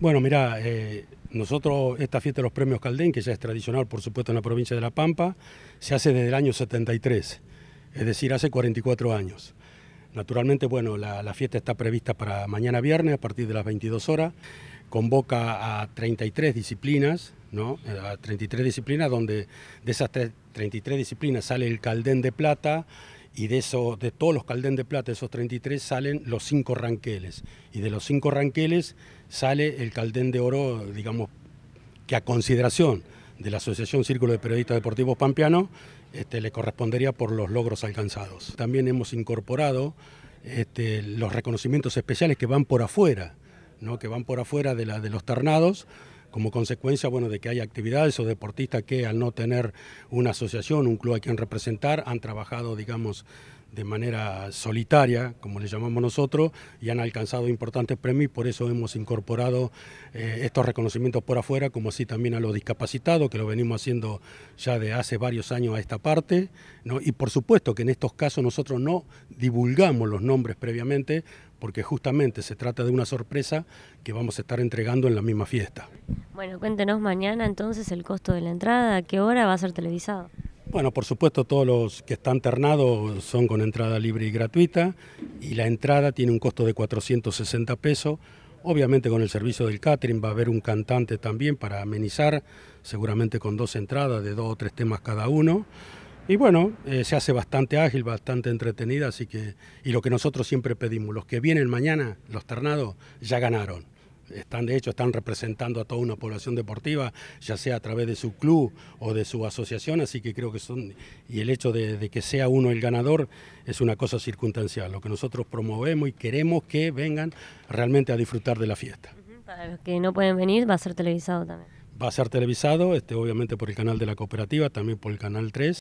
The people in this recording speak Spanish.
Bueno, mira, eh, nosotros esta fiesta de los premios Caldén, que ya es tradicional por supuesto en la provincia de La Pampa, se hace desde el año 73, es decir, hace 44 años. Naturalmente, bueno, la, la fiesta está prevista para mañana viernes a partir de las 22 horas, convoca a 33 disciplinas, ¿no? A 33 disciplinas donde de esas 33 disciplinas sale el Caldén de Plata, y de, eso, de todos los Caldén de Plata, esos 33, salen los cinco ranqueles. Y de los cinco ranqueles sale el Caldén de Oro, digamos, que a consideración de la Asociación Círculo de Periodistas Deportivos Pampeano este, le correspondería por los logros alcanzados. También hemos incorporado este, los reconocimientos especiales que van por afuera, que van por afuera de, la, de los ternados como consecuencia bueno, de que hay actividades o deportistas que al no tener una asociación, un club a quien representar, han trabajado, digamos, de manera solitaria, como le llamamos nosotros, y han alcanzado importantes premios y por eso hemos incorporado eh, estos reconocimientos por afuera, como así también a los discapacitados, que lo venimos haciendo ya de hace varios años a esta parte. Y por supuesto que en estos casos nosotros no divulgamos los nombres previamente, porque justamente se trata de una sorpresa que vamos a estar entregando en la misma fiesta. Bueno, cuéntenos mañana entonces el costo de la entrada, a qué hora va a ser televisado. Bueno, por supuesto todos los que están ternados son con entrada libre y gratuita y la entrada tiene un costo de 460 pesos. Obviamente con el servicio del catering va a haber un cantante también para amenizar, seguramente con dos entradas de dos o tres temas cada uno. Y bueno, eh, se hace bastante ágil, bastante entretenida, así que, y lo que nosotros siempre pedimos, los que vienen mañana, los ternados, ya ganaron están de hecho están representando a toda una población deportiva, ya sea a través de su club o de su asociación, así que creo que son, y el hecho de, que sea uno el ganador es una cosa circunstancial, lo que nosotros promovemos y queremos que vengan realmente a disfrutar de la fiesta. Para los que no pueden venir va a ser televisado también. Va a ser televisado, este, obviamente por el canal de la cooperativa, también por el canal 3.